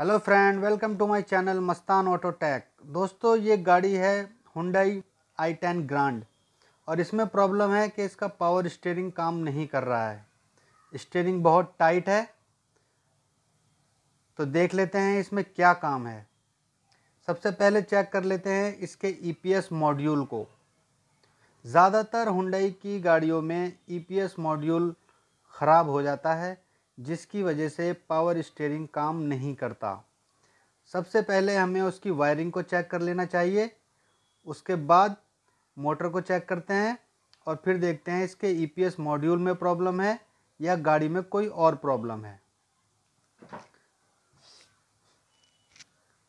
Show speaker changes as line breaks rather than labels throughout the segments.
hello friend welcome to my channel Mastan auto tech दोस्तों ये गाड़ी है हुंडई आई टेन ग्रांड और इसमें प्रॉब्लम है कि इसका पावर स्टेयरिंग काम नहीं कर रहा है स्टीयरिंग बहुत टाइट है तो देख लेते हैं इसमें क्या काम है सबसे पहले चेक कर लेते हैं इसके ईपीएस e मॉड्यूल को ज़्यादातर हुंडई की गाड़ियों में ई मॉड्यूल ख़राब हो जाता है जिसकी वजह से पावर स्टेयरिंग काम नहीं करता सबसे पहले हमें उसकी वायरिंग को चेक कर लेना चाहिए उसके बाद मोटर को चेक करते हैं और फिर देखते हैं इसके ईपीएस e मॉड्यूल में प्रॉब्लम है या गाड़ी में कोई और प्रॉब्लम है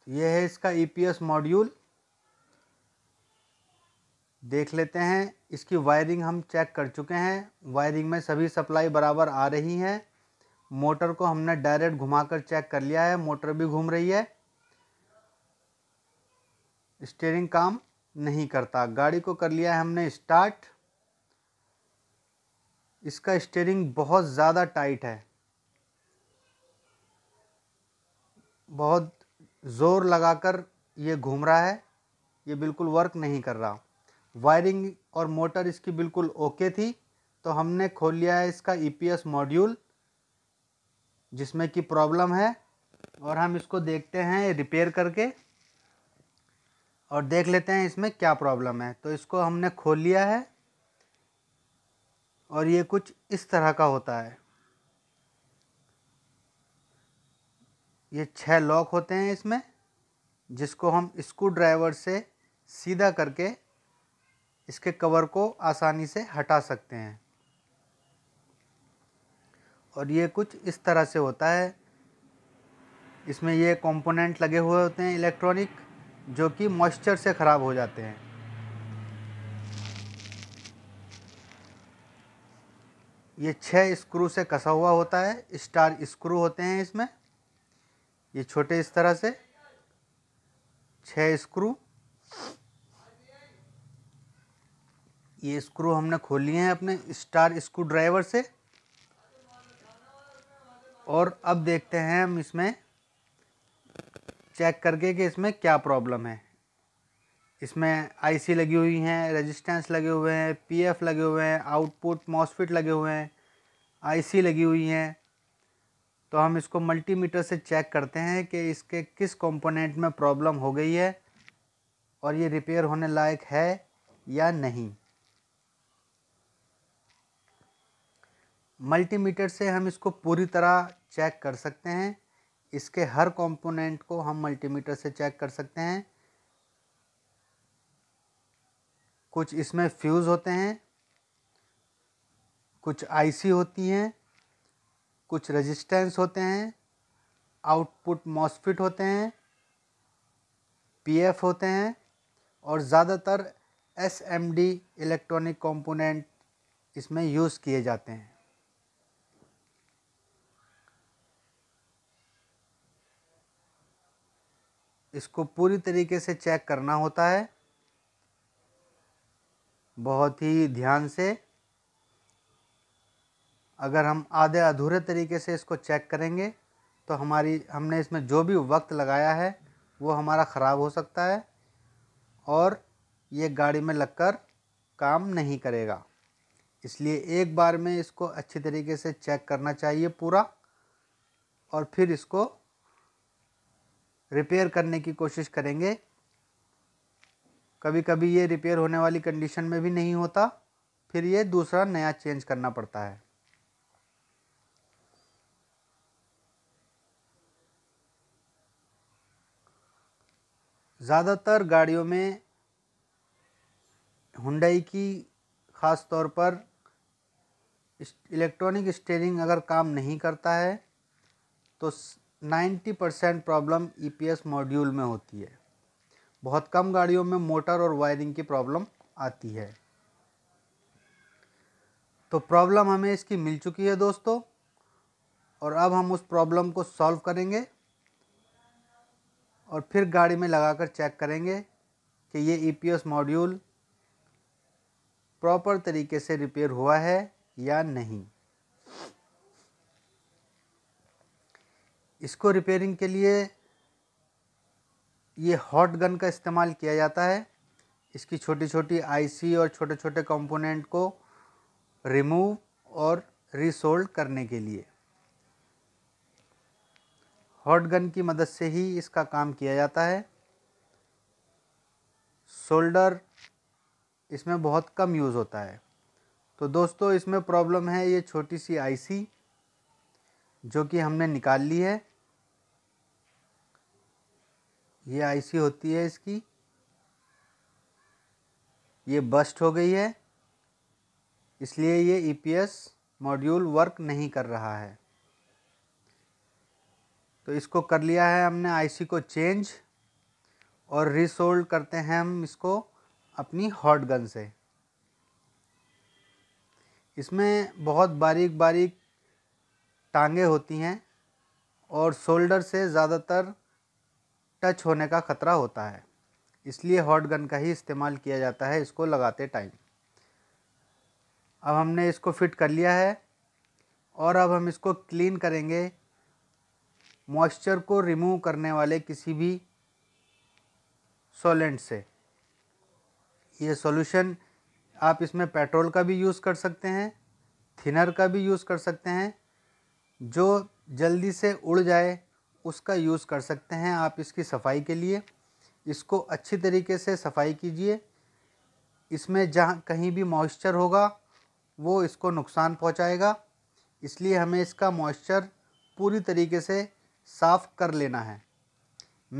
यह है इसका ईपीएस e मॉड्यूल देख लेते हैं इसकी वायरिंग हम चेक कर चुके हैं वायरिंग में सभी सप्लाई बराबर आ रही हैं मोटर को हमने डायरेक्ट घुमाकर चेक कर लिया है मोटर भी घूम रही है स्टेयरिंग काम नहीं करता गाड़ी को कर लिया है हमने स्टार्ट इसका स्टेयरिंग बहुत ज़्यादा टाइट है बहुत ज़ोर लगाकर ये घूम रहा है ये बिल्कुल वर्क नहीं कर रहा वायरिंग और मोटर इसकी बिल्कुल ओके थी तो हमने खोल लिया है इसका ईपीएस e मॉड्यूल जिसमें कि प्रॉब्लम है और हम इसको देखते हैं रिपेयर करके और देख लेते हैं इसमें क्या प्रॉब्लम है तो इसको हमने खोल लिया है और ये कुछ इस तरह का होता है ये छः लॉक होते हैं इसमें जिसको हम स्क्रू ड्राइवर से सीधा करके इसके कवर को आसानी से हटा सकते हैं और ये कुछ इस तरह से होता है इसमें ये कंपोनेंट लगे हुए होते हैं इलेक्ट्रॉनिक जो कि मॉइस्चर से ख़राब हो जाते हैं ये छह स्क्रू से कसा हुआ होता है स्टार स्क्रू होते हैं इसमें ये छोटे इस तरह से छह स्क्रू ये स्क्रू हमने खोल लिए हैं अपने स्टार स्क्रू ड्राइवर से और अब देखते हैं हम इसमें चेक करके कि इसमें क्या प्रॉब्लम है इसमें आईसी लगी हुई हैं रेजिस्टेंस लगे हुए हैं पीएफ लगे हुए हैं आउटपुट मॉसफिट लगे हुए हैं आईसी लगी हुई हैं तो हम इसको मल्टीमीटर से चेक करते हैं कि इसके किस कंपोनेंट में प्रॉब्लम हो गई है और ये रिपेयर होने लायक है या नहीं मल्टीमीटर से हम इसको पूरी तरह चेक कर सकते हैं इसके हर कंपोनेंट को हम मल्टीमीटर से चेक कर सकते हैं कुछ इसमें फ्यूज़ होते हैं कुछ आईसी होती हैं कुछ रेजिस्टेंस होते हैं आउटपुट मॉसफिट होते हैं पीएफ होते हैं और ज़्यादातर एसएमडी इलेक्ट्रॉनिक कंपोनेंट इसमें यूज़ किए जाते हैं इसको पूरी तरीके से चेक करना होता है बहुत ही ध्यान से अगर हम आधे अधूरे तरीके से इसको चेक करेंगे तो हमारी हमने इसमें जो भी वक्त लगाया है वो हमारा ख़राब हो सकता है और ये गाड़ी में लगकर काम नहीं करेगा इसलिए एक बार में इसको अच्छी तरीके से चेक करना चाहिए पूरा और फिर इसको रिपेयर करने की कोशिश करेंगे कभी कभी ये रिपेयर होने वाली कंडीशन में भी नहीं होता फिर ये दूसरा नया चेंज करना पड़ता है ज़्यादातर गाड़ियों में हुंडई की ख़ास तौर पर इलेक्ट्रॉनिक स्टेयरिंग अगर काम नहीं करता है तो 90 percent problem E e module में होती है बहुत कम गाड़ियों में मोटर और वायरिंग की प्रॉब्लम आती है तो प्रॉब्लम हमें इसकी मिल चुकी है दोस्तों और अब हम उस प्रॉब्लम को सॉल्व करेंगे और फिर गाड़ी में लगाकर चेक करेंगे कि ये ई मॉड्यूल प्रॉपर तरीके से रिपेयर हुआ है या नहीं इसको रिपेयरिंग के लिए ये हॉट गन का इस्तेमाल किया जाता है इसकी छोटी छोटी आईसी और छोटे छोटे कंपोनेंट को रिमूव और रिसोल्ड करने के लिए हॉट गन की मदद से ही इसका काम किया जाता है सोल्डर इसमें बहुत कम यूज़ होता है तो दोस्तों इसमें प्रॉब्लम है ये छोटी सी आईसी जो कि हमने निकाल ली है ये आईसी होती है इसकी ये बस्ट हो गई है इसलिए ये ईपीएस मॉड्यूल वर्क नहीं कर रहा है तो इसको कर लिया है हमने आईसी को चेंज और रिसोल्ड करते हैं हम इसको अपनी हॉट गन से इसमें बहुत बारीक बारीक टांगे होती हैं और शोल्डर से ज़्यादातर टच होने का ख़तरा होता है इसलिए हॉट गन का ही इस्तेमाल किया जाता है इसको लगाते टाइम अब हमने इसको फिट कर लिया है और अब हम इसको क्लीन करेंगे मॉइस्चर को रिमूव करने वाले किसी भी सोलेंट से ये सॉल्यूशन आप इसमें पेट्रोल का भी यूज़ कर सकते हैं थिनर का भी यूज़ कर सकते हैं जो जल्दी से उड़ जाए उसका यूज़ कर सकते हैं आप इसकी सफाई के लिए इसको अच्छी तरीके से सफाई कीजिए इसमें जहाँ कहीं भी मॉइस्चर होगा वो इसको नुकसान पहुँचाएगा इसलिए हमें इसका मॉइस्चर पूरी तरीके से साफ़ कर लेना है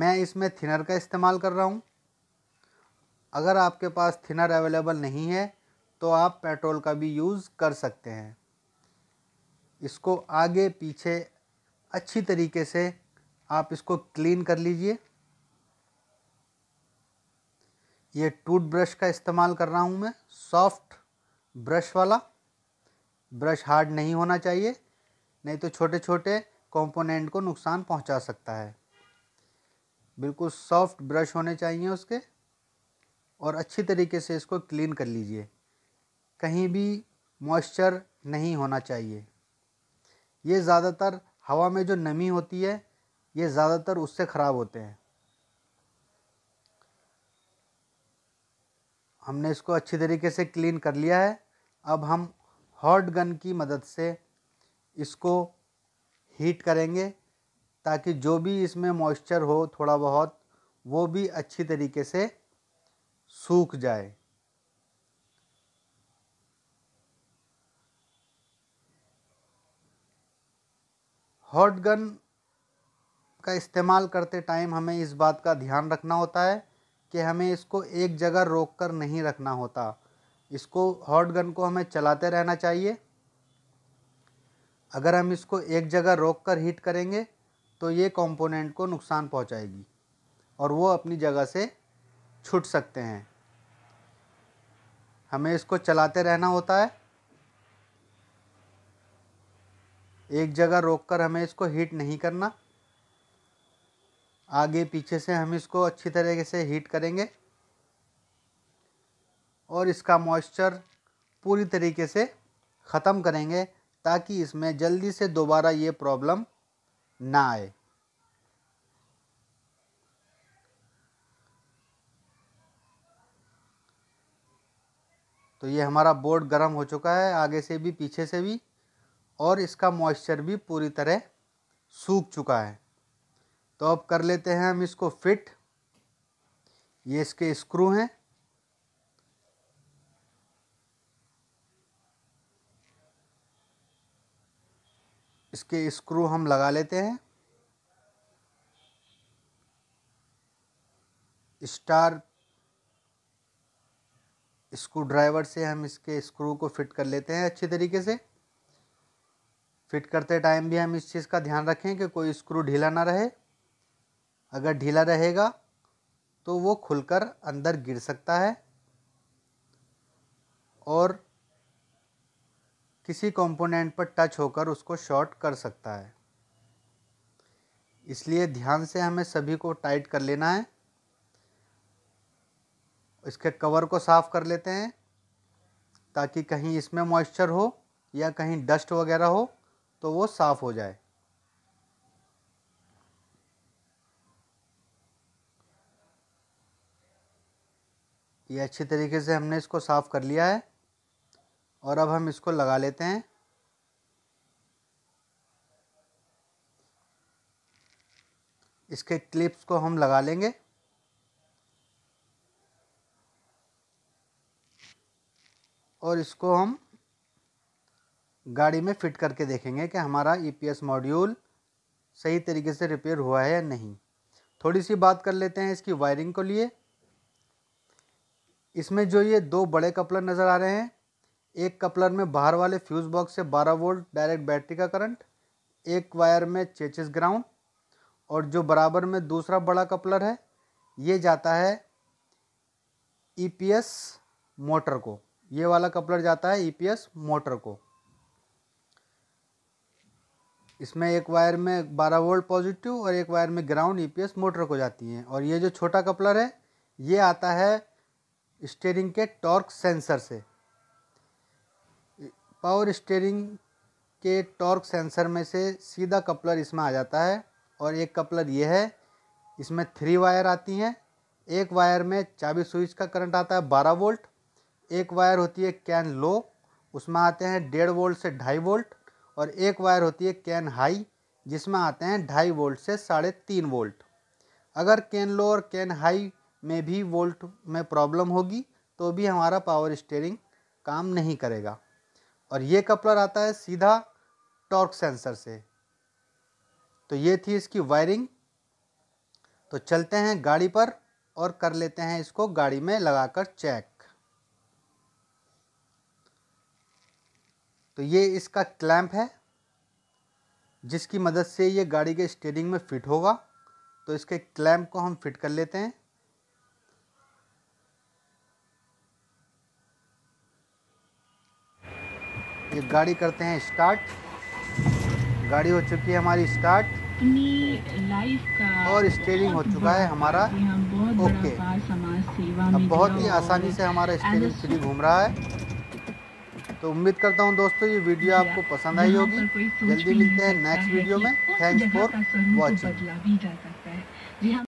मैं इसमें थिनर का इस्तेमाल कर रहा हूँ अगर आपके पास थिनर अवेलेबल नहीं है तो आप पेट्रोल का भी यूज़ कर सकते हैं इसको आगे पीछे अच्छी तरीके से आप इसको क्लीन कर लीजिए ये ब्रश का इस्तेमाल कर रहा हूँ मैं सॉफ्ट ब्रश वाला ब्रश हार्ड नहीं होना चाहिए नहीं तो छोटे छोटे कंपोनेंट को नुकसान पहुंचा सकता है बिल्कुल सॉफ्ट ब्रश होने चाहिए उसके और अच्छी तरीके से इसको क्लीन कर लीजिए कहीं भी मॉइस्चर नहीं होना चाहिए ये ज़्यादातर हवा में जो नमी होती है ये ज़्यादातर उससे ख़राब होते हैं हमने इसको अच्छी तरीके से क्लीन कर लिया है अब हम हॉट गन की मदद से इसको हीट करेंगे ताकि जो भी इसमें मॉइस्चर हो थोड़ा बहुत वो भी अच्छी तरीके से सूख जाए हॉट गन का इस्तेमाल करते टाइम हमें इस बात का ध्यान रखना होता है कि हमें इसको एक जगह रोक कर नहीं रखना होता इसको हॉट गन को हमें चलाते रहना चाहिए अगर हम इसको एक जगह रोक कर हीट करेंगे तो ये कंपोनेंट को नुकसान पहुंचाएगी और वो अपनी जगह से छूट सकते हैं हमें इसको चलाते रहना होता है एक जगह रोक कर हमें इसको हीट नहीं करना आगे पीछे से हम इसको अच्छी तरीके से हीट करेंगे और इसका मॉइस्चर पूरी तरीके से ख़त्म करेंगे ताकि इसमें जल्दी से दोबारा ये प्रॉब्लम ना आए तो ये हमारा बोर्ड गर्म हो चुका है आगे से भी पीछे से भी और इसका मॉइस्चर भी पूरी तरह सूख चुका है तो अब कर लेते हैं हम इसको फिट ये इसके स्क्रू हैं इसके स्क्रू हम लगा लेते हैं स्टार स्क्रू ड्राइवर से हम इसके स्क्रू को फिट कर लेते हैं अच्छी तरीके से फिट करते टाइम भी हम इस चीज़ का ध्यान रखें कि कोई स्क्रू ढीला ना रहे अगर ढीला रहेगा तो वो खुलकर अंदर गिर सकता है और किसी कंपोनेंट पर टच होकर उसको शॉर्ट कर सकता है इसलिए ध्यान से हमें सभी को टाइट कर लेना है इसके कवर को साफ़ कर लेते हैं ताकि कहीं इसमें मॉइस्चर हो या कहीं डस्ट वगैरह हो तो वो साफ़ हो जाए ये अच्छी तरीके से हमने इसको साफ़ कर लिया है और अब हम इसको लगा लेते हैं इसके क्लिप्स को हम लगा लेंगे और इसको हम गाड़ी में फिट करके देखेंगे कि हमारा ईपीएस e मॉड्यूल सही तरीके से रिपेयर हुआ है या नहीं थोड़ी सी बात कर लेते हैं इसकी वायरिंग को लिए इसमें जो ये दो बड़े कपलर नज़र आ रहे हैं एक कपलर में बाहर वाले फ्यूज़ बॉक्स से 12 वोल्ट डायरेक्ट बैटरी का करंट एक वायर में चेचिस ग्राउंड और जो बराबर में दूसरा बड़ा कपलर है ये जाता है ईपीएस e मोटर को ये वाला कपलर जाता है ईपीएस e मोटर को इसमें एक वायर में 12 वोल्ट पॉजिटिव और एक वायर में ग्राउंड ईपीएस मोटर को जाती हैं और ये जो छोटा कपलर है ये आता है स्टेयरिंग के टॉर्क सेंसर से पावर स्टेयरिंग के टॉर्क सेंसर में से सीधा कपलर इसमें आ जाता है और एक कपलर ये है इसमें थ्री वायर आती हैं एक वायर में चाबी स्विच का करंट आता है बारह वोल्ट एक वायर होती है कैन लो उसमें आते हैं डेढ़ वोल्ट से ढाई वोल्ट और एक वायर होती है कैन हाई जिसमें आते हैं ढाई वोल्ट से साढ़े तीन वोल्ट अगर कैन लो और कैन हाई में भी वोल्ट में प्रॉब्लम होगी तो भी हमारा पावर स्टेयरिंग काम नहीं करेगा और ये कपलर आता है सीधा टॉर्क सेंसर से तो ये थी इसकी वायरिंग तो चलते हैं गाड़ी पर और कर लेते हैं इसको गाड़ी में लगाकर चेक तो ये इसका क्लैंप है जिसकी मदद से ये गाड़ी के स्टेयरिंग में फिट होगा तो इसके क्लैम्प को हम फिट कर लेते हैं ये गाड़ी करते हैं स्टार्ट गाड़ी हो चुकी है हमारी स्टार्ट और स्टेरिंग हो चुका है हमारा ओके अब बहुत ही आसानी से हमारा स्टेरिंग फ्री घूम रहा है तो उम्मीद करता हूँ दोस्तों ये वीडियो आपको पसंद आई होगी जल्दी मिलते हैं नेक्स्ट वीडियो में थैंक्स फॉर वॉचिंग